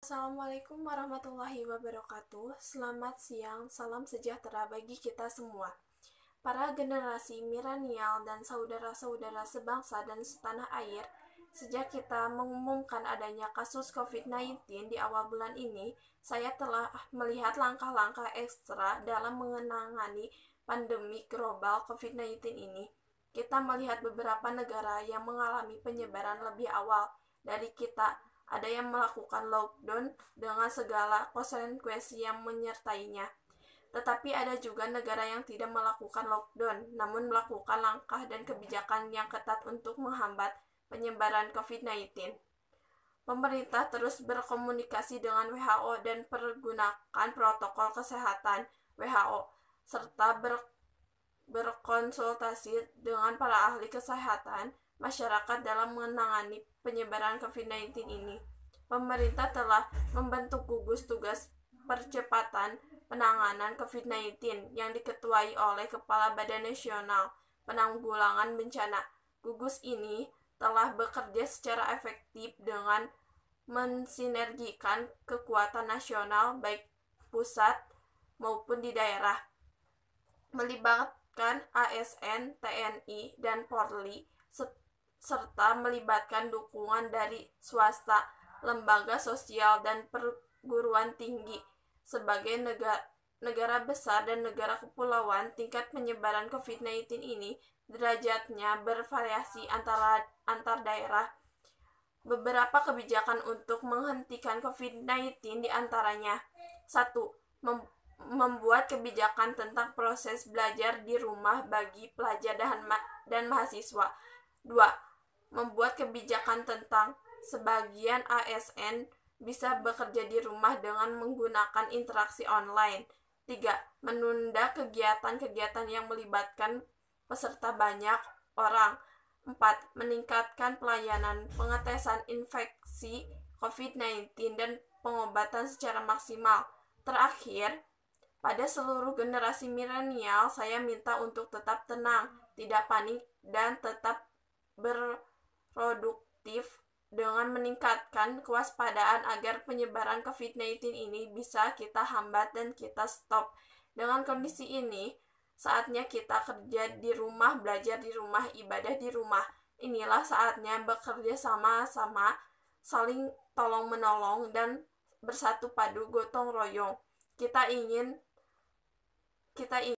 Assalamualaikum warahmatullahi wabarakatuh. Selamat siang, salam sejahtera bagi kita semua. Para generasi milenial dan saudara-saudara sebangsa dan setanah air, sejak kita mengumumkan adanya kasus COVID-19 di awal bulan ini, saya telah melihat langkah-langkah ekstra dalam mengenangani pandemi global COVID-19 ini. Kita melihat beberapa negara yang mengalami penyebaran lebih awal dari kita, ada yang melakukan lockdown dengan segala konsekuensi yang menyertainya. Tetapi ada juga negara yang tidak melakukan lockdown, namun melakukan langkah dan kebijakan yang ketat untuk menghambat penyebaran COVID-19. Pemerintah terus berkomunikasi dengan WHO dan pergunakan protokol kesehatan WHO, serta ber berkonsultasi dengan para ahli kesehatan masyarakat dalam menangani penyebaran COVID-19 ini. Pemerintah telah membentuk gugus tugas percepatan penanganan COVID-19 yang diketuai oleh Kepala Badan Nasional Penanggulangan Bencana. Gugus ini telah bekerja secara efektif dengan mensinergikan kekuatan nasional baik pusat maupun di daerah melibatkan ASN, TNI, dan Polri serta melibatkan dukungan dari swasta, lembaga sosial, dan perguruan tinggi sebagai negara negara besar dan negara kepulauan, tingkat penyebaran COVID-19 ini derajatnya bervariasi antara antar daerah. Beberapa kebijakan untuk menghentikan COVID-19 diantaranya 1. Mem membuat kebijakan tentang proses belajar di rumah bagi pelajar dan, ma dan mahasiswa 2 membuat kebijakan tentang sebagian ASN bisa bekerja di rumah dengan menggunakan interaksi online. 3. Menunda kegiatan-kegiatan yang melibatkan peserta banyak orang. 4. Meningkatkan pelayanan pengetesan infeksi COVID-19 dan pengobatan secara maksimal. Terakhir, pada seluruh generasi milenial, saya minta untuk tetap tenang, tidak panik, dan tetap ber produktif dengan meningkatkan kewaspadaan agar penyebaran COVID-19 ini bisa kita hambat dan kita stop. Dengan kondisi ini, saatnya kita kerja di rumah, belajar di rumah, ibadah di rumah. Inilah saatnya bekerja sama-sama, saling tolong-menolong, dan bersatu padu gotong royong. Kita ingin kita ingin